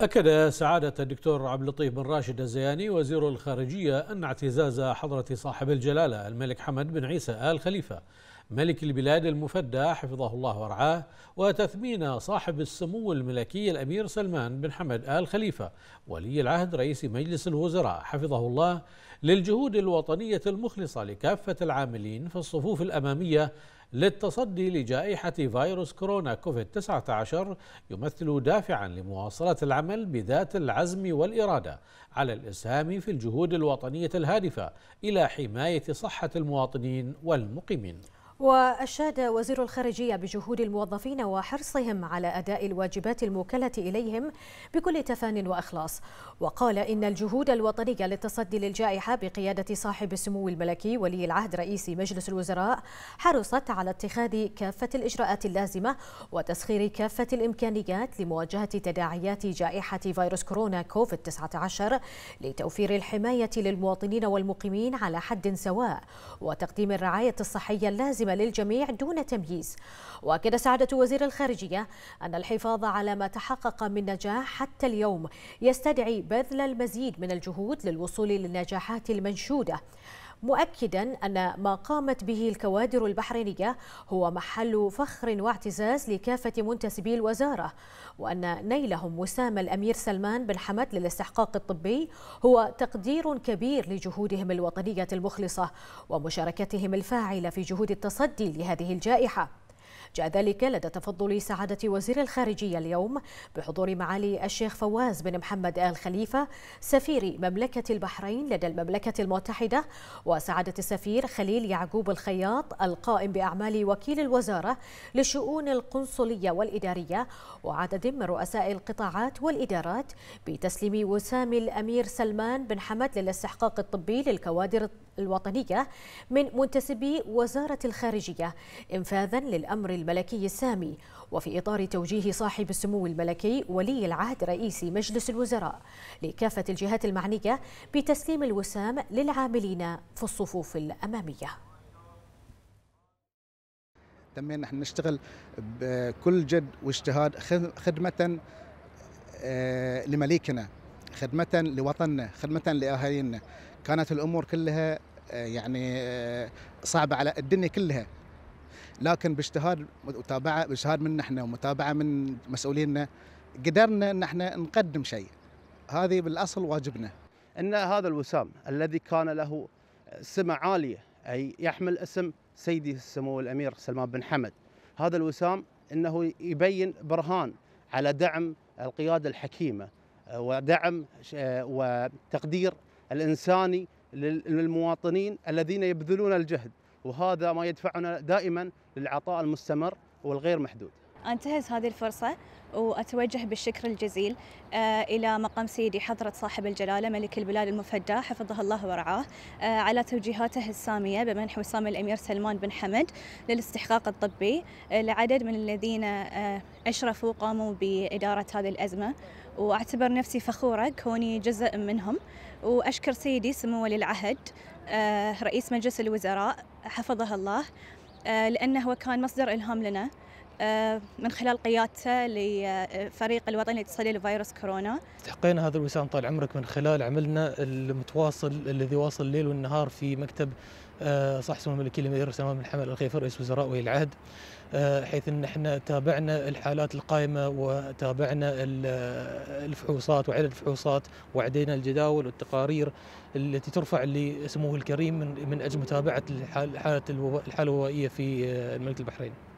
أكد سعادة الدكتور عبد اللطيف بن راشد الزياني وزير الخارجية أن اعتزاز حضرة صاحب الجلالة الملك حمد بن عيسى آل خليفة ملك البلاد المفدى حفظه الله ورعاه وتثمين صاحب السمو الملكي الأمير سلمان بن حمد آل خليفة ولي العهد رئيس مجلس الوزراء حفظه الله للجهود الوطنية المخلصة لكافة العاملين في الصفوف الأمامية للتصدي لجائحة فيروس كورونا كوفيد 19 يمثل دافعا لمواصلة العمل بذات العزم والإرادة على الإسهام في الجهود الوطنية الهادفة إلى حماية صحة المواطنين والمقيمين وأشاد وزير الخارجية بجهود الموظفين وحرصهم على أداء الواجبات الموكلة إليهم بكل تفان وإخلاص وقال إن الجهود الوطنية للتصدي للجائحة بقيادة صاحب السمو الملكي ولي العهد رئيس مجلس الوزراء حرصت على اتخاذ كافة الإجراءات اللازمة وتسخير كافة الإمكانيات لمواجهة تداعيات جائحة فيروس كورونا كوفيد 19 لتوفير الحماية للمواطنين والمقيمين على حد سواء وتقديم الرعاية الصحية اللازمة سليمة للجميع دون تمييز وأكد سعادة وزير الخارجية أن الحفاظ على ما تحقق من نجاح حتى اليوم يستدعي بذل المزيد من الجهود للوصول للنجاحات المنشودة مؤكدا أن ما قامت به الكوادر البحرينية هو محل فخر واعتزاز لكافة منتسبي الوزارة وأن نيلهم وسام الأمير سلمان بن حمد للاستحقاق الطبي هو تقدير كبير لجهودهم الوطنية المخلصة ومشاركتهم الفاعلة في جهود التصدي لهذه الجائحة جاء ذلك لدى تفضل سعادة وزير الخارجية اليوم بحضور معالي الشيخ فواز بن محمد آل خليفة سفير مملكة البحرين لدى المملكة المتحدة وسعادة السفير خليل يعقوب الخياط القائم بأعمال وكيل الوزارة للشؤون القنصلية والإدارية وعدد من رؤساء القطاعات والإدارات بتسليم وسام الأمير سلمان بن حمد للاستحقاق الطبي للكوادر الوطنية من منتسبي وزارة الخارجية إنفاذا للأمر الملكي السامي وفي إطار توجيه صاحب السمو الملكي ولي العهد رئيس مجلس الوزراء لكافة الجهات المعنية بتسليم الوسام للعاملين في الصفوف الأمامية تمينا نحن نشتغل بكل جد واجتهاد خدمة آه، لمليكنا خدمة لوطننا خدمة لأهالينا كانت الأمور كلها آه، يعني آه، صعبة على الدنيا كلها لكن باجتهاد متابعه باجتهاد من احنا ومتابعه من مسؤولينا قدرنا ان احنا نقدم شيء هذه بالاصل واجبنا ان هذا الوسام الذي كان له سمه عاليه اي يحمل اسم سيدي السمو الامير سلمان بن حمد هذا الوسام انه يبين برهان على دعم القياده الحكيمه آه، ودعم آه، وتقدير الانساني للمواطنين الذين يبذلون الجهد وهذا ما يدفعنا دائما للعطاء المستمر والغير محدود أنتهز هذه الفرصة وأتوجه بالشكر الجزيل آه، إلى مقام سيدي حضرة صاحب الجلالة ملك البلاد المفدى حفظه الله ورعاه آه، على توجيهاته السامية بمنح وسام الأمير سلمان بن حمد للاستحقاق الطبي آه، لعدد من الذين أشرفوا وقاموا بإدارة هذه الأزمة وأعتبر نفسي فخورة كوني جزء منهم وأشكر سيدي سمو ولي العهد آه، رئيس مجلس الوزراء حفظه الله آه، لأنه كان مصدر إلهام لنا آه، من خلال قيادته لفريق الوطني الاقتصادي لفيروس كورونا. تحقينا هذا الوسام طال عمرك من خلال عملنا المتواصل الذي واصل الليل والنهار في مكتب آه، صح سمو الملكي الامير سلمان بن حمد الخيفر رئيس وزراء ولي العهد آه، حيث ان احنا تابعنا الحالات القائمه وتابعنا الفحوصات وعدد الفحوصات وعدينا الجداول والتقارير التي ترفع لسموه الكريم من اجل متابعه الحاله الوبائيه في المملكه البحرين.